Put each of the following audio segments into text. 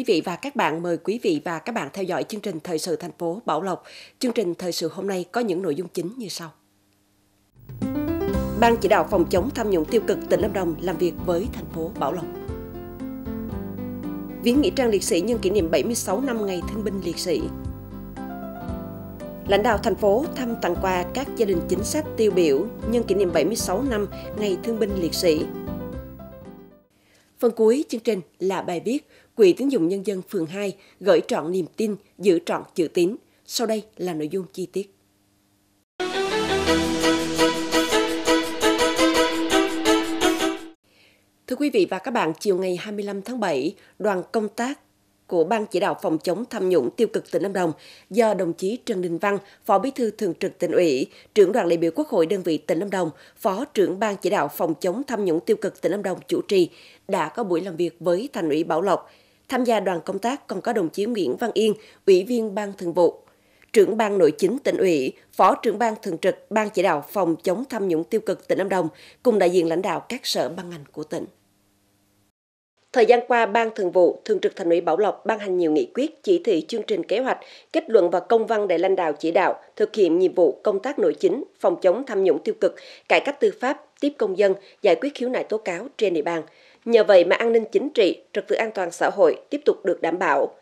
quý vị và các bạn, mời quý vị và các bạn theo dõi chương trình Thời sự thành phố Bảo Lộc. Chương trình Thời sự hôm nay có những nội dung chính như sau. Ban chỉ đạo phòng chống tham nhũng tiêu cực tỉnh Lâm Đồng làm việc với thành phố Bảo Lộc. Viếng nghĩa trang liệt sĩ nhân kỷ niệm 76 năm ngày thương binh liệt sĩ. Lãnh đạo thành phố thăm tặng quà các gia đình chính sách tiêu biểu nhân kỷ niệm 76 năm ngày thương binh liệt sĩ. Phần cuối chương trình là bài viết Quỹ tín dụng nhân dân phường 2 gửi trọn niềm tin, giữ trọn chữ tín. Sau đây là nội dung chi tiết. Thưa quý vị và các bạn, chiều ngày 25 tháng 7, đoàn công tác của Ban chỉ đạo phòng chống tham nhũng tiêu cực tỉnh Lâm Đồng do đồng chí Trần Đình Văn, Phó Bí thư Thường trực tỉnh ủy, trưởng đoàn đại biểu Quốc hội đơn vị tỉnh Lâm Đồng, Phó trưởng Ban chỉ đạo phòng chống tham nhũng tiêu cực tỉnh Lâm Đồng chủ trì đã có buổi làm việc với Thành ủy Bảo Lộc, Tham gia đoàn công tác còn có đồng chí Nguyễn Văn Yên, Ủy viên Ban Thường vụ, trưởng ban nội chính tỉnh ủy, phó trưởng ban thường trực ban chỉ đạo phòng chống tham nhũng tiêu cực tỉnh Lâm Đồng cùng đại diện lãnh đạo các sở ban ngành của tỉnh. Thời gian qua, Ban Thường vụ, Thường trực Thành ủy Bảo Lộc ban hành nhiều nghị quyết, chỉ thị chương trình kế hoạch, kết luận và công văn để lãnh đạo chỉ đạo thực hiện nhiệm vụ công tác nội chính, phòng chống tham nhũng tiêu cực, cải cách tư pháp, tiếp công dân, giải quyết khiếu nại tố cáo trên địa bàn – Nhờ vậy mà an ninh chính trị, trật tự an toàn xã hội tiếp tục được đảm bảo.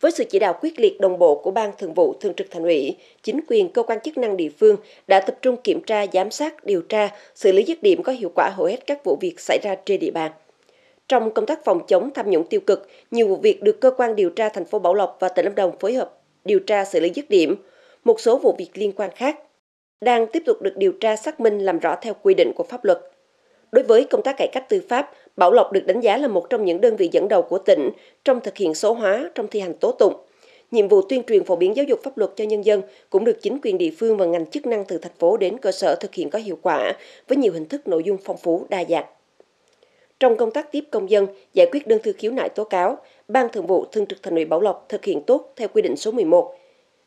Với sự chỉ đạo quyết liệt đồng bộ của Ban Thường vụ Thường trực Thành ủy, chính quyền cơ quan chức năng địa phương đã tập trung kiểm tra, giám sát, điều tra, xử lý dứt điểm có hiệu quả hầu hết các vụ việc xảy ra trên địa bàn. Trong công tác phòng chống tham nhũng tiêu cực, nhiều vụ việc được cơ quan điều tra thành phố Bảo Lộc và tỉnh Lâm Đồng phối hợp điều tra xử lý dứt điểm, một số vụ việc liên quan khác đang tiếp tục được điều tra xác minh làm rõ theo quy định của pháp luật. Đối với công tác cải cách tư pháp, Bảo Lộc được đánh giá là một trong những đơn vị dẫn đầu của tỉnh trong thực hiện số hóa trong thi hành tố tụng. Nhiệm vụ tuyên truyền phổ biến giáo dục pháp luật cho nhân dân cũng được chính quyền địa phương và ngành chức năng từ thành phố đến cơ sở thực hiện có hiệu quả với nhiều hình thức nội dung phong phú đa dạng. Trong công tác tiếp công dân, giải quyết đơn thư khiếu nại tố cáo, Ban Thường vụ Thường trực Thành ủy Bảo Lộc thực hiện tốt theo quy định số 11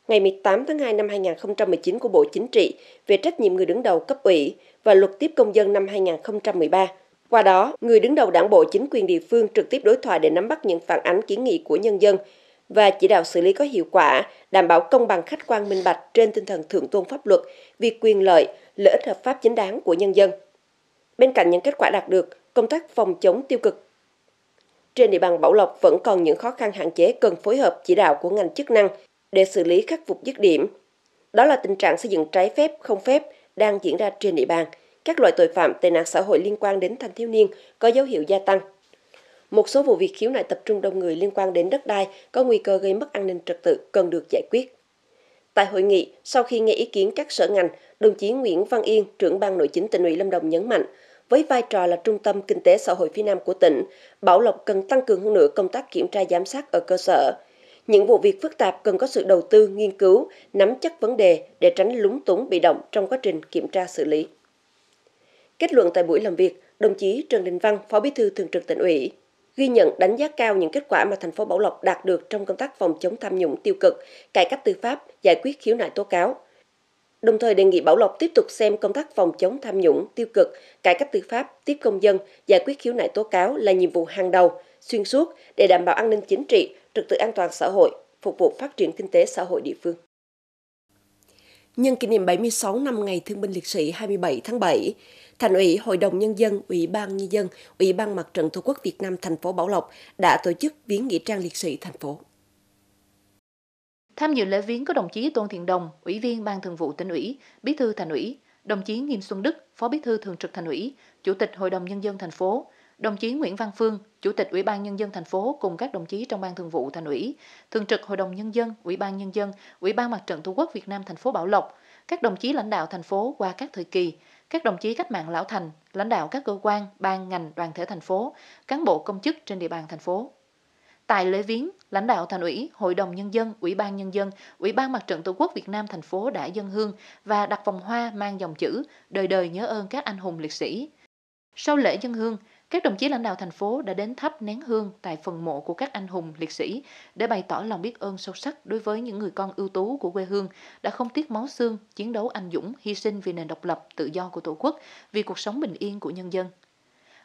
ngày 18 tháng 2 năm 2019 của Bộ Chính trị về trách nhiệm người đứng đầu cấp ủy và luật tiếp công dân năm 2013. Qua đó, người đứng đầu đảng bộ chính quyền địa phương trực tiếp đối thoại để nắm bắt những phản ánh kiến nghị của nhân dân và chỉ đạo xử lý có hiệu quả, đảm bảo công bằng khách quan minh bạch trên tinh thần thượng tôn pháp luật vì quyền lợi, lợi ích hợp pháp chính đáng của nhân dân. Bên cạnh những kết quả đạt được, công tác phòng chống tiêu cực trên địa bàn Bảo Lộc vẫn còn những khó khăn hạn chế cần phối hợp chỉ đạo của ngành chức năng để xử lý khắc phục dứt điểm. Đó là tình trạng xây dựng trái phép, không phép đang diễn ra trên địa bàn. Các loại tội phạm tệ nạn xã hội liên quan đến thanh thiếu niên có dấu hiệu gia tăng. Một số vụ việc khiếu nại tập trung đông người liên quan đến đất đai có nguy cơ gây mất an ninh trật tự cần được giải quyết. Tại hội nghị, sau khi nghe ý kiến các sở ngành, đồng chí Nguyễn Văn Yên, trưởng ban nội chính tỉnh ủy Lâm Đồng nhấn mạnh, với vai trò là trung tâm kinh tế xã hội phía Nam của tỉnh, Bảo Lộc cần tăng cường hơn nữa công tác kiểm tra giám sát ở cơ sở, những vụ việc phức tạp cần có sự đầu tư, nghiên cứu, nắm chắc vấn đề để tránh lúng túng bị động trong quá trình kiểm tra xử lý. Kết luận tại buổi làm việc, đồng chí Trần Đình Văn, Phó Bí thư Thường trực tỉnh ủy, ghi nhận đánh giá cao những kết quả mà thành phố Bảo Lộc đạt được trong công tác phòng chống tham nhũng tiêu cực, cải cách tư pháp, giải quyết khiếu nại tố cáo. Đồng thời đề nghị Bảo Lộc tiếp tục xem công tác phòng chống tham nhũng tiêu cực, cải cách tư pháp, tiếp công dân, giải quyết khiếu nại tố cáo là nhiệm vụ hàng đầu, xuyên suốt để đảm bảo an ninh chính trị, trật tự an toàn xã hội, phục vụ phát triển kinh tế xã hội địa phương. Nhân kỷ niệm 76 năm Ngày Thương binh Liệt sĩ 27 tháng 7, Thành ủy, Hội đồng Nhân dân, Ủy ban Nhân dân, Ủy ban Mặt trận Tổ quốc Việt Nam thành phố Bảo Lộc đã tổ chức viếng nghĩa trang liệt sĩ thành phố. Tham dự lễ viếng có đồng chí Tôn Thiện Đồng, Ủy viên Ban Thường vụ tỉnh ủy, Bí thư Thành ủy, đồng chí Nghiêm Xuân Đức, Phó Bí thư Thường trực Thành ủy, Chủ tịch Hội đồng Nhân dân thành phố, Đồng chí Nguyễn Văn Phương, Chủ tịch Ủy ban Nhân dân thành phố cùng các đồng chí trong Ban Thường vụ Thành ủy, Thường trực Hội đồng Nhân dân, Ủy ban Nhân dân, Ủy ban Mặt trận Tổ quốc Việt Nam thành phố Bảo Lộc, các đồng chí lãnh đạo thành phố qua các thời kỳ, các đồng chí cách mạng lão thành, lãnh đạo các cơ quan, ban, ngành, đoàn thể thành phố, cán bộ công chức trên địa bàn thành phố. Tại lễ viếng, lãnh đạo thành ủy, hội đồng nhân dân, ủy ban nhân dân, ủy ban mặt trận tổ quốc Việt Nam thành phố đã dân hương và đặt vòng hoa mang dòng chữ đời đời nhớ ơn các anh hùng liệt sĩ. Sau lễ dân hương, các đồng chí lãnh đạo thành phố đã đến thắp nén hương tại phần mộ của các anh hùng, liệt sĩ để bày tỏ lòng biết ơn sâu sắc đối với những người con ưu tú của quê hương đã không tiếc máu xương, chiến đấu anh dũng, hy sinh vì nền độc lập, tự do của Tổ quốc, vì cuộc sống bình yên của nhân dân.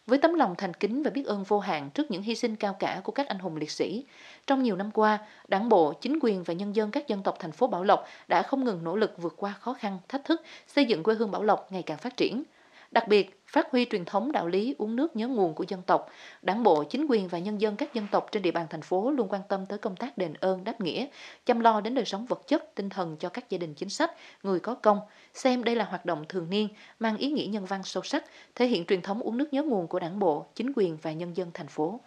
Với tấm lòng thành kính và biết ơn vô hạn trước những hy sinh cao cả của các anh hùng liệt sĩ, trong nhiều năm qua, Đảng bộ, chính quyền và nhân dân các dân tộc thành phố Bảo Lộc đã không ngừng nỗ lực vượt qua khó khăn, thách thức, xây dựng quê hương Bảo Lộc ngày càng phát triển – Đặc biệt, phát huy truyền thống đạo lý uống nước nhớ nguồn của dân tộc, đảng bộ, chính quyền và nhân dân các dân tộc trên địa bàn thành phố luôn quan tâm tới công tác đền ơn đáp nghĩa, chăm lo đến đời sống vật chất, tinh thần cho các gia đình chính sách, người có công, xem đây là hoạt động thường niên mang ý nghĩa nhân văn sâu sắc, thể hiện truyền thống uống nước nhớ nguồn của đảng bộ, chính quyền và nhân dân thành phố.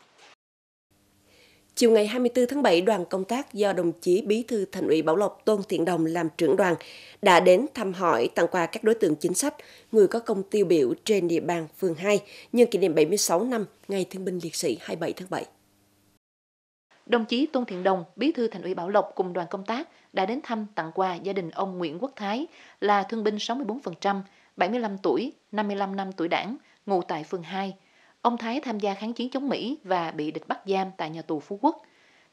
Chiều ngày 24 tháng 7, đoàn công tác do đồng chí Bí thư Thành ủy Bảo Lộc Tôn Thiện Đồng làm trưởng đoàn đã đến thăm hỏi tặng quà các đối tượng chính sách, người có công tiêu biểu trên địa bàn phường 2 nhân kỷ niệm 76 năm Ngày Thương binh Liệt sĩ 27 tháng 7. Đồng chí Tôn Thiện Đồng, Bí thư Thành ủy Bảo Lộc cùng đoàn công tác đã đến thăm tặng quà gia đình ông Nguyễn Quốc Thái là thương binh 64%, 75 tuổi, 55 năm tuổi đảng, ngụ tại phường 2, Ông Thái tham gia kháng chiến chống Mỹ và bị địch bắt giam tại nhà tù Phú Quốc.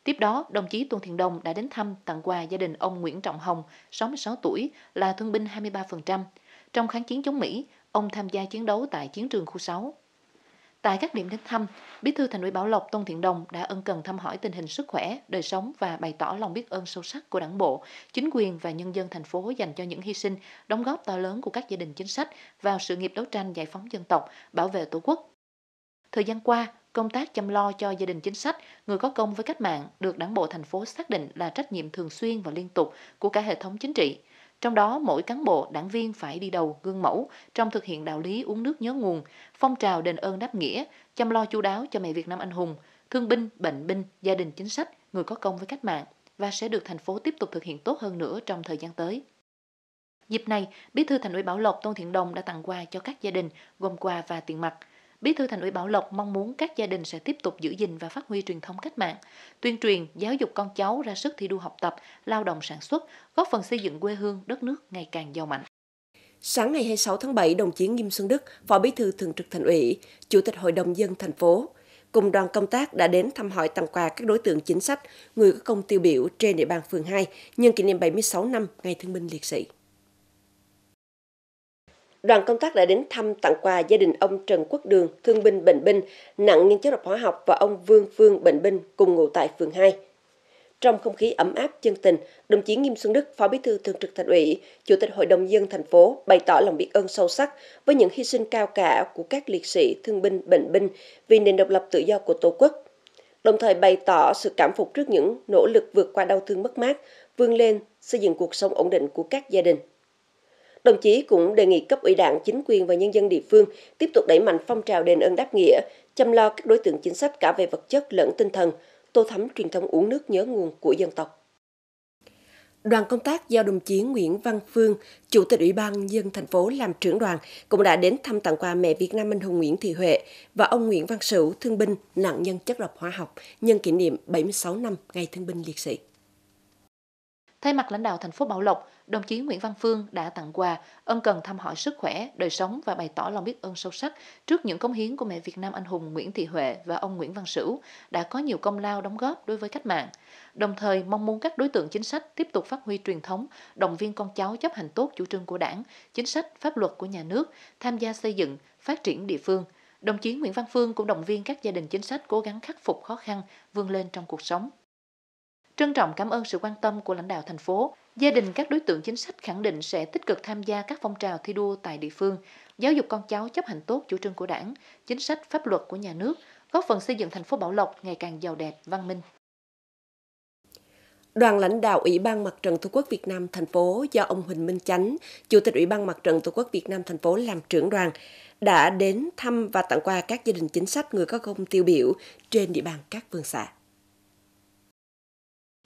Tiếp đó, đồng chí Tuần Thiện Đông đã đến thăm tặng quà gia đình ông Nguyễn Trọng Hồng, 66 tuổi, là thương binh 23%. Trong kháng chiến chống Mỹ, ông tham gia chiến đấu tại chiến trường khu 6. Tại các điểm đến thăm, Bí thư Thành ủy Bảo Lộc Tôn Thiện Đồng đã ân cần thăm hỏi tình hình sức khỏe, đời sống và bày tỏ lòng biết ơn sâu sắc của Đảng bộ, chính quyền và nhân dân thành phố dành cho những hy sinh, đóng góp to lớn của các gia đình chính sách vào sự nghiệp đấu tranh giải phóng dân tộc, bảo vệ Tổ quốc Thời gian qua, công tác chăm lo cho gia đình chính sách, người có công với cách mạng được đảng bộ thành phố xác định là trách nhiệm thường xuyên và liên tục của cả hệ thống chính trị. Trong đó, mỗi cán bộ, đảng viên phải đi đầu, gương mẫu trong thực hiện đạo lý uống nước nhớ nguồn, phong trào đền ơn đáp nghĩa, chăm lo chu đáo cho mẹ Việt Nam anh hùng, thương binh, bệnh binh, gia đình chính sách, người có công với cách mạng và sẽ được thành phố tiếp tục thực hiện tốt hơn nữa trong thời gian tới. Dịp này, Bí thư Thành ủy Bảo Lộc Tôn Thiện Đồng đã tặng quà cho các gia đình, gồm quà và tiền mặt – Bí thư Thành ủy Bảo Lộc mong muốn các gia đình sẽ tiếp tục giữ gìn và phát huy truyền thống cách mạng, tuyên truyền, giáo dục con cháu ra sức thi đua học tập, lao động sản xuất, góp phần xây dựng quê hương, đất nước ngày càng giàu mạnh. Sáng ngày 26 tháng 7, đồng chí Nghiêm Xuân Đức, Phó Bí thư Thường trực Thành ủy, Chủ tịch Hội đồng dân thành phố, cùng đoàn công tác đã đến thăm hỏi tặng quà các đối tượng chính sách, người có công tiêu biểu trên địa bàn phường 2 nhân kỷ niệm 76 năm Ngày Thương binh Liệt sĩ đoàn công tác đã đến thăm tặng quà gia đình ông Trần Quốc Đường, thương binh bệnh binh, nặng nghiên chất độc hóa học và ông Vương Phương bệnh binh cùng ngụ tại phường 2. Trong không khí ấm áp chân tình, đồng chí Nghiêm Xuân Đức, Phó Bí thư Thường trực Thành ủy, Chủ tịch Hội đồng dân thành phố bày tỏ lòng biết ơn sâu sắc với những hy sinh cao cả của các liệt sĩ, thương binh, bệnh binh vì nền độc lập tự do của Tổ quốc. Đồng thời bày tỏ sự cảm phục trước những nỗ lực vượt qua đau thương mất mát, vươn lên xây dựng cuộc sống ổn định của các gia đình. Đồng chí cũng đề nghị cấp ủy đảng, chính quyền và nhân dân địa phương tiếp tục đẩy mạnh phong trào đền ơn đáp nghĩa, chăm lo các đối tượng chính sách cả về vật chất lẫn tinh thần, tô thắm truyền thống uống nước nhớ nguồn của dân tộc. Đoàn công tác do đồng chí Nguyễn Văn Phương, Chủ tịch Ủy ban dân thành phố làm trưởng đoàn, cũng đã đến thăm tặng quà mẹ Việt Nam anh hùng Nguyễn Thị Huệ và ông Nguyễn Văn Sửu, thương binh, nạn nhân chất độc hóa học, nhân kỷ niệm 76 năm Ngày Thương binh Liệt sĩ. Thay mặt lãnh đạo thành phố Bảo Lộc, đồng chí Nguyễn Văn Phương đã tặng quà, ân cần thăm hỏi sức khỏe, đời sống và bày tỏ lòng biết ơn sâu sắc trước những cống hiến của mẹ Việt Nam anh hùng Nguyễn Thị Huệ và ông Nguyễn Văn Sửu đã có nhiều công lao đóng góp đối với cách mạng. Đồng thời mong muốn các đối tượng chính sách tiếp tục phát huy truyền thống, động viên con cháu chấp hành tốt chủ trương của Đảng, chính sách, pháp luật của nhà nước, tham gia xây dựng, phát triển địa phương. Đồng chí Nguyễn Văn Phương cũng động viên các gia đình chính sách cố gắng khắc phục khó khăn, vươn lên trong cuộc sống. Trân trọng cảm ơn sự quan tâm của lãnh đạo thành phố, Gia đình các đối tượng chính sách khẳng định sẽ tích cực tham gia các phong trào thi đua tại địa phương, giáo dục con cháu chấp hành tốt chủ trương của đảng, chính sách pháp luật của nhà nước, góp phần xây dựng thành phố Bảo Lộc ngày càng giàu đẹp, văn minh. Đoàn lãnh đạo Ủy ban Mặt trận Tổ quốc Việt Nam thành phố do ông Huỳnh Minh Chánh, Chủ tịch Ủy ban Mặt trận Tổ quốc Việt Nam thành phố làm trưởng đoàn, đã đến thăm và tặng quà các gia đình chính sách người có công tiêu biểu trên địa bàn các phường xã.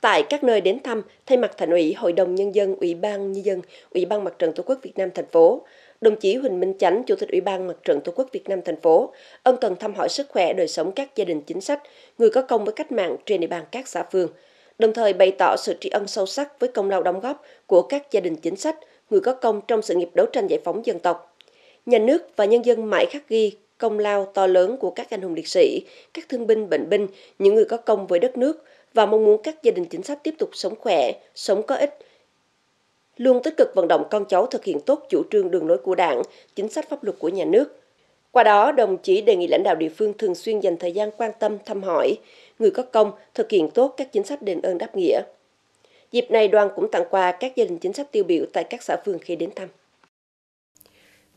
Tại các nơi đến thăm, thay mặt Thành ủy, Hội đồng Nhân dân, Ủy ban Nhân dân, Ủy ban Mặt trận Tổ quốc Việt Nam thành phố, đồng chí Huỳnh Minh Chánh, Chủ tịch Ủy ban Mặt trận Tổ quốc Việt Nam thành phố, ân cần thăm hỏi sức khỏe đời sống các gia đình chính sách, người có công với cách mạng trên địa bàn các xã phường, đồng thời bày tỏ sự tri ân sâu sắc với công lao đóng góp của các gia đình chính sách, người có công trong sự nghiệp đấu tranh giải phóng dân tộc. Nhà nước và nhân dân mãi khắc ghi công lao to lớn của các anh hùng liệt sĩ, các thương binh bệnh binh, những người có công với đất nước – và mong muốn các gia đình chính sách tiếp tục sống khỏe, sống có ích, luôn tích cực vận động con cháu thực hiện tốt chủ trương đường lối của Đảng, chính sách pháp luật của nhà nước. Qua đó, đồng chí đề nghị lãnh đạo địa phương thường xuyên dành thời gian quan tâm thăm hỏi người có công thực hiện tốt các chính sách đền ơn đáp nghĩa. Dịp này đoàn cũng tặng quà các gia đình chính sách tiêu biểu tại các xã phường khi đến thăm.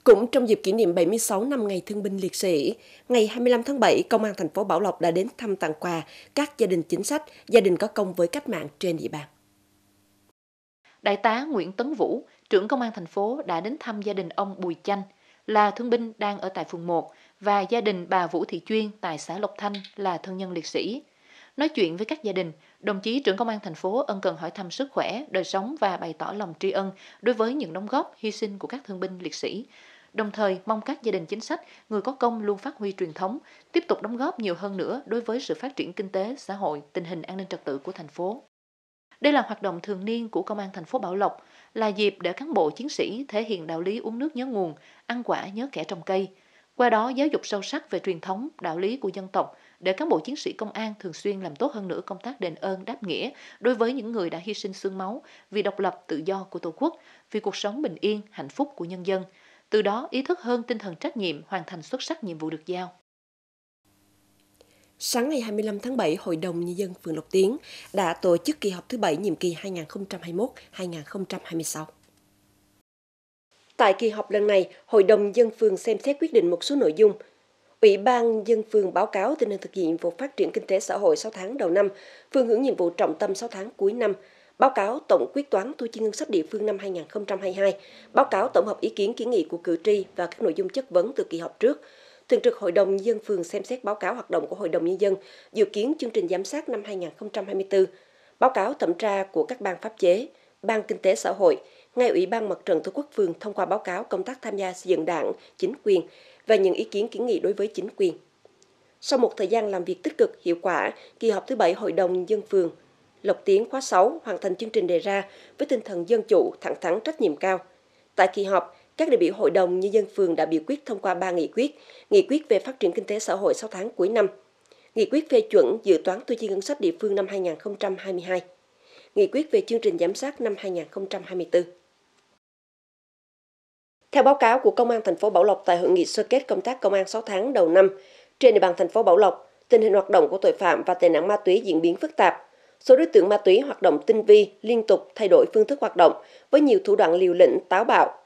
Cũng trong dịp kỷ niệm 76 năm Ngày Thương binh Liệt sĩ, ngày 25 tháng 7, Công an thành phố Bảo Lộc đã đến thăm tặng quà các gia đình chính sách, gia đình có công với cách mạng trên địa bàn. Đại tá Nguyễn Tấn Vũ, trưởng Công an thành phố đã đến thăm gia đình ông Bùi Chanh, là thương binh đang ở tại phường 1 và gia đình bà Vũ Thị Chuyên tại xã Lộc Thanh là thân nhân liệt sĩ. Nói chuyện với các gia đình, đồng chí trưởng công an thành phố ân cần hỏi thăm sức khỏe, đời sống và bày tỏ lòng tri ân đối với những đóng góp, hy sinh của các thương binh liệt sĩ, Đồng thời, mong các gia đình chính sách, người có công luôn phát huy truyền thống, tiếp tục đóng góp nhiều hơn nữa đối với sự phát triển kinh tế, xã hội, tình hình an ninh trật tự của thành phố. Đây là hoạt động thường niên của Công an thành phố Bảo Lộc, là dịp để cán bộ chiến sĩ thể hiện đạo lý uống nước nhớ nguồn, ăn quả nhớ kẻ trồng cây. Qua đó giáo dục sâu sắc về truyền thống, đạo lý của dân tộc, để cán bộ chiến sĩ công an thường xuyên làm tốt hơn nữa công tác đền ơn đáp nghĩa đối với những người đã hy sinh xương máu vì độc lập tự do của Tổ quốc, vì cuộc sống bình yên, hạnh phúc của nhân dân – từ đó ý thức hơn tinh thần trách nhiệm hoàn thành xuất sắc nhiệm vụ được giao. Sáng ngày 25 tháng 7, Hội đồng Nhân dân phường Lộc Tiến đã tổ chức kỳ họp thứ 7 nhiệm kỳ 2021-2026. Tại kỳ họp lần này, Hội đồng dân phường xem xét quyết định một số nội dung. Ủy ban dân phường báo cáo tình hình thực hiện nhiệm vụ phát triển kinh tế xã hội 6 tháng đầu năm, phương hướng nhiệm vụ trọng tâm 6 tháng cuối năm – báo cáo tổng quyết toán thu chi ngân sách địa phương năm 2022, báo cáo tổng hợp ý kiến kiến nghị của cử tri và các nội dung chất vấn từ kỳ họp trước. Thường trực Hội đồng Nhân dân phường xem xét báo cáo hoạt động của Hội đồng Nhân dân, dự kiến chương trình giám sát năm 2024, báo cáo thẩm tra của các ban pháp chế, ban kinh tế xã hội, ngay Ủy ban Mặt trận Tổ quốc phường thông qua báo cáo công tác tham gia xây dựng đảng, chính quyền và những ý kiến kiến nghị đối với chính quyền. Sau một thời gian làm việc tích cực, hiệu quả, kỳ họp thứ bảy Hội đồng Nhân dân phường Lộc Tiến khóa 6 hoàn thành chương trình đề ra với tinh thần dân chủ, thẳng thắn, trách nhiệm cao. Tại kỳ họp, các đại biểu Hội đồng Nhân dân phường đã biểu quyết thông qua 3 nghị quyết, nghị quyết về phát triển kinh tế xã hội 6 tháng cuối năm, nghị quyết phê chuẩn dự toán thu chi ngân sách địa phương năm 2022, nghị quyết về chương trình giám sát năm 2024. Theo báo cáo của Công an thành phố Bảo Lộc tại hội nghị sơ kết công tác công an 6 tháng đầu năm, trên địa bàn thành phố Bảo Lộc, tình hình hoạt động của tội phạm và tệ nạn ma túy diễn biến phức tạp, Số đối tượng ma túy hoạt động tinh vi, liên tục thay đổi phương thức hoạt động với nhiều thủ đoạn liều lĩnh, táo bạo.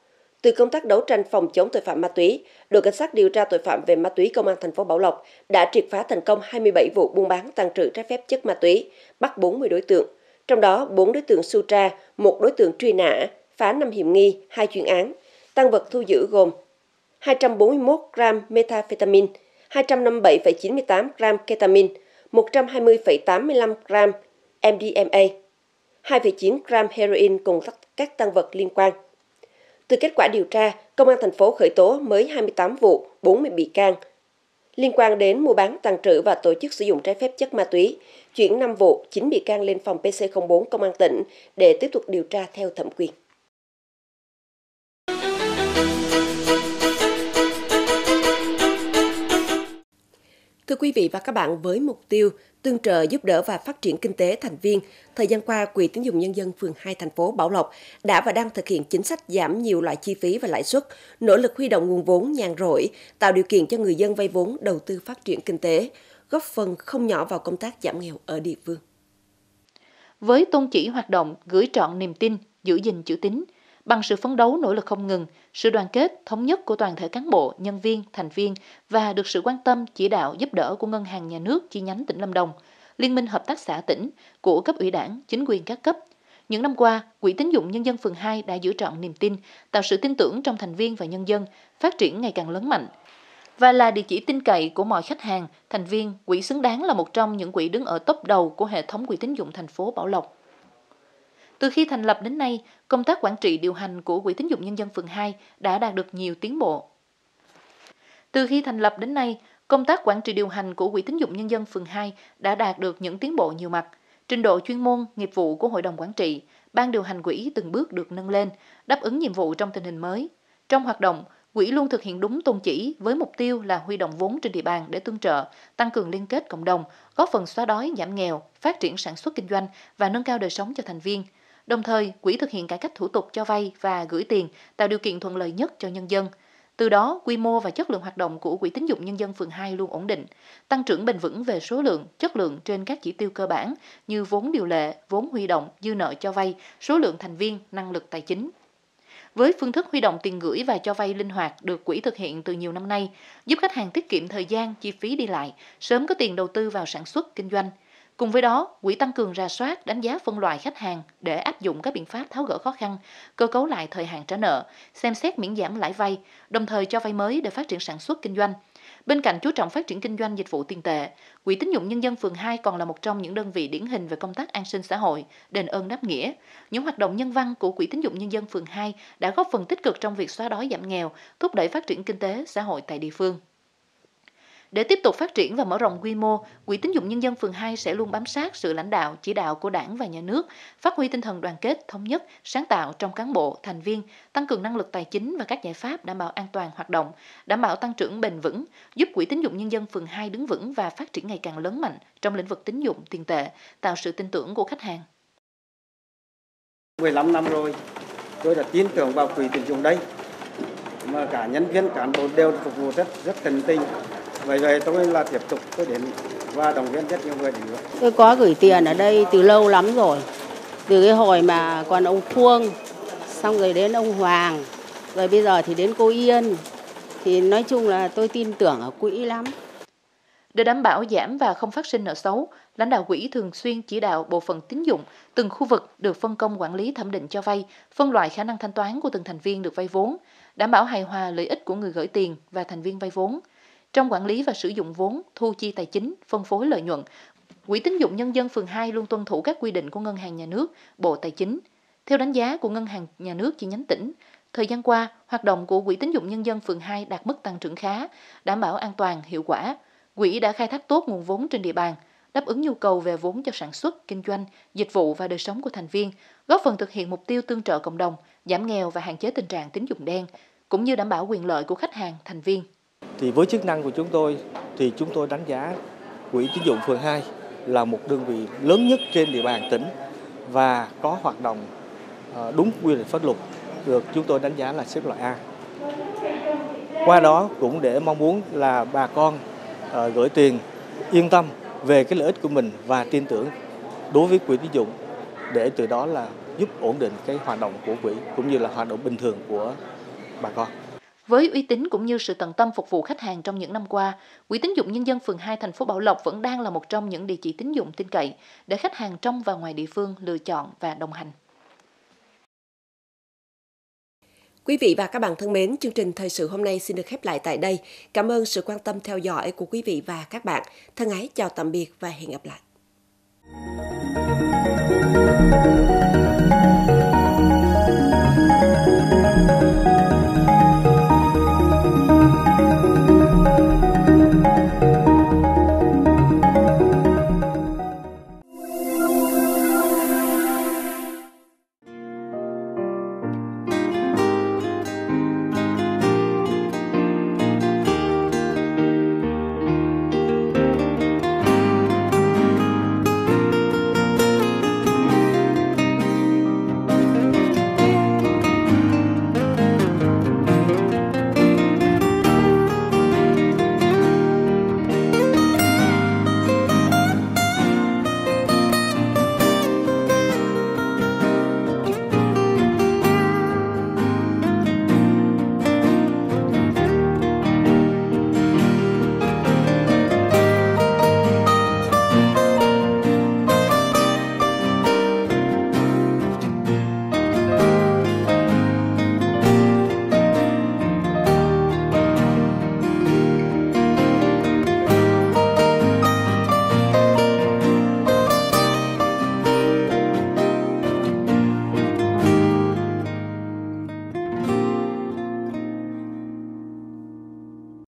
Từ công tác đấu tranh phòng chống tội phạm ma túy, đội cảnh sát điều tra tội phạm về ma túy công an thành phố Bảo Lộc đã triệt phá thành công 27 vụ buôn bán tàng trữ trái phép chất ma túy, bắt 40 đối tượng, trong đó 4 đối tượng su tra, một đối tượng truy nã, phá 5 hiểm nghi, hai chuyên án. Tăng vật thu giữ gồm 241 gram methamphetamine, 257,98 gram ketamine, 120,85 gram MDMA, 2,9 gram heroin cùng các tăng vật liên quan. Từ kết quả điều tra, Công an thành phố khởi tố mới 28 vụ, 40 bị can, liên quan đến mua bán, tàng trữ và tổ chức sử dụng trái phép chất ma túy, chuyển 5 vụ, 9 bị can lên phòng PC04 Công an tỉnh để tiếp tục điều tra theo thẩm quyền. Thưa quý vị và các bạn, với mục tiêu tương trợ giúp đỡ và phát triển kinh tế thành viên, thời gian qua Quỹ tín dụng nhân dân phường 2 thành phố Bảo Lộc đã và đang thực hiện chính sách giảm nhiều loại chi phí và lãi suất, nỗ lực huy động nguồn vốn nhàn rỗi, tạo điều kiện cho người dân vay vốn đầu tư phát triển kinh tế, góp phần không nhỏ vào công tác giảm nghèo ở địa phương. Với tôn chỉ hoạt động gửi trọn niềm tin, giữ gìn chữ tín, bằng sự phấn đấu nỗ lực không ngừng, sự đoàn kết, thống nhất của toàn thể cán bộ, nhân viên, thành viên và được sự quan tâm, chỉ đạo, giúp đỡ của Ngân hàng Nhà nước chi nhánh tỉnh Lâm Đồng, Liên minh Hợp tác xã tỉnh, của cấp ủy đảng, chính quyền các cấp. Những năm qua, Quỹ tín dụng Nhân dân phường 2 đã giữ trọn niềm tin, tạo sự tin tưởng trong thành viên và nhân dân, phát triển ngày càng lớn mạnh, và là địa chỉ tin cậy của mọi khách hàng, thành viên, quỹ xứng đáng là một trong những quỹ đứng ở top đầu của hệ thống quỹ tín dụng thành phố Bảo Lộc. Từ khi thành lập đến nay, công tác quản trị điều hành của Quỹ tín dụng nhân dân phường 2 đã đạt được nhiều tiến bộ. Từ khi thành lập đến nay, công tác quản trị điều hành của Quỹ tín dụng nhân dân phường 2 đã đạt được những tiến bộ nhiều mặt. Trình độ chuyên môn, nghiệp vụ của hội đồng quản trị, ban điều hành quỹ từng bước được nâng lên, đáp ứng nhiệm vụ trong tình hình mới. Trong hoạt động, quỹ luôn thực hiện đúng tôn chỉ với mục tiêu là huy động vốn trên địa bàn để tương trợ, tăng cường liên kết cộng đồng, góp phần xóa đói, giảm nghèo, phát triển sản xuất kinh doanh và nâng cao đời sống cho thành viên. Đồng thời, quỹ thực hiện cải cách thủ tục cho vay và gửi tiền, tạo điều kiện thuận lợi nhất cho nhân dân. Từ đó, quy mô và chất lượng hoạt động của Quỹ tín dụng nhân dân phường 2 luôn ổn định, tăng trưởng bền vững về số lượng, chất lượng trên các chỉ tiêu cơ bản như vốn điều lệ, vốn huy động, dư nợ cho vay, số lượng thành viên, năng lực tài chính. Với phương thức huy động tiền gửi và cho vay linh hoạt được quỹ thực hiện từ nhiều năm nay, giúp khách hàng tiết kiệm thời gian, chi phí đi lại, sớm có tiền đầu tư vào sản xuất, kinh doanh – Cùng với đó, quỹ tăng cường ra soát, đánh giá phân loại khách hàng để áp dụng các biện pháp tháo gỡ khó khăn, cơ cấu lại thời hạn trả nợ, xem xét miễn giảm lãi vay, đồng thời cho vay mới để phát triển sản xuất kinh doanh. Bên cạnh chú trọng phát triển kinh doanh dịch vụ tiền tệ, Quỹ tín dụng nhân dân phường 2 còn là một trong những đơn vị điển hình về công tác an sinh xã hội, đền ơn đáp nghĩa. Những hoạt động nhân văn của Quỹ tín dụng nhân dân phường 2 đã góp phần tích cực trong việc xóa đói giảm nghèo, thúc đẩy phát triển kinh tế xã hội tại địa phương. Để tiếp tục phát triển và mở rộng quy mô, Quỹ tín dụng nhân dân phường 2 sẽ luôn bám sát sự lãnh đạo, chỉ đạo của Đảng và nhà nước, phát huy tinh thần đoàn kết, thống nhất, sáng tạo trong cán bộ, thành viên, tăng cường năng lực tài chính và các giải pháp đảm bảo an toàn hoạt động, đảm bảo tăng trưởng bền vững, giúp Quỹ tín dụng nhân dân phường 2 đứng vững và phát triển ngày càng lớn mạnh trong lĩnh vực tín dụng tiền tệ, tạo sự tin tưởng của khách hàng. 15 năm rồi, tôi đã tin tưởng vào quỹ tín dụng đây mà cả nhân viên cán bộ đều phục vụ rất rất tận tình Vậy rồi tôi là tiếp tục tôi đến và đồng viên rất nhiều người đến nữa. Tôi có gửi tiền ở đây từ lâu lắm rồi. Từ cái hồi mà còn ông Phương, xong rồi đến ông Hoàng, rồi bây giờ thì đến cô Yên. Thì nói chung là tôi tin tưởng ở quỹ lắm. Để đảm bảo giảm và không phát sinh nợ xấu, lãnh đạo quỹ thường xuyên chỉ đạo bộ phận tín dụng, từng khu vực được phân công quản lý thẩm định cho vay, phân loại khả năng thanh toán của từng thành viên được vay vốn, đảm bảo hài hòa lợi ích của người gửi tiền và thành viên vay vốn – trong quản lý và sử dụng vốn, thu chi tài chính, phân phối lợi nhuận, Quỹ tín dụng nhân dân phường 2 luôn tuân thủ các quy định của Ngân hàng Nhà nước, Bộ Tài chính. Theo đánh giá của Ngân hàng Nhà nước chi nhánh tỉnh, thời gian qua, hoạt động của Quỹ tín dụng nhân dân phường 2 đạt mức tăng trưởng khá, đảm bảo an toàn, hiệu quả. Quỹ đã khai thác tốt nguồn vốn trên địa bàn, đáp ứng nhu cầu về vốn cho sản xuất, kinh doanh, dịch vụ và đời sống của thành viên, góp phần thực hiện mục tiêu tương trợ cộng đồng, giảm nghèo và hạn chế tình trạng tín dụng đen, cũng như đảm bảo quyền lợi của khách hàng, thành viên. Thì với chức năng của chúng tôi thì chúng tôi đánh giá Quỹ tín dụng phường 2 là một đơn vị lớn nhất trên địa bàn tỉnh và có hoạt động ờ, đúng quy định pháp luật được chúng tôi đánh giá là xếp loại A. Qua đó cũng để mong muốn là bà con ờ, gửi tiền yên tâm về cái lợi ích của mình và tin tưởng đối với quỹ tín dụng để từ đó là giúp ổn định cái hoạt động của quỹ cũng như là hoạt động bình thường của bà con. Với uy tín cũng như sự tận tâm phục vụ khách hàng trong những năm qua, Quỹ tín dụng nhân dân phường 2 thành phố Bảo Lộc vẫn đang là một trong những địa chỉ tín dụng tin cậy để khách hàng trong và ngoài địa phương lựa chọn và đồng hành. Quý vị và các bạn thân mến, chương trình thời sự hôm nay xin được khép lại tại đây. Cảm ơn sự quan tâm theo dõi của quý vị và các bạn. Thân ái chào tạm biệt và hẹn gặp lại.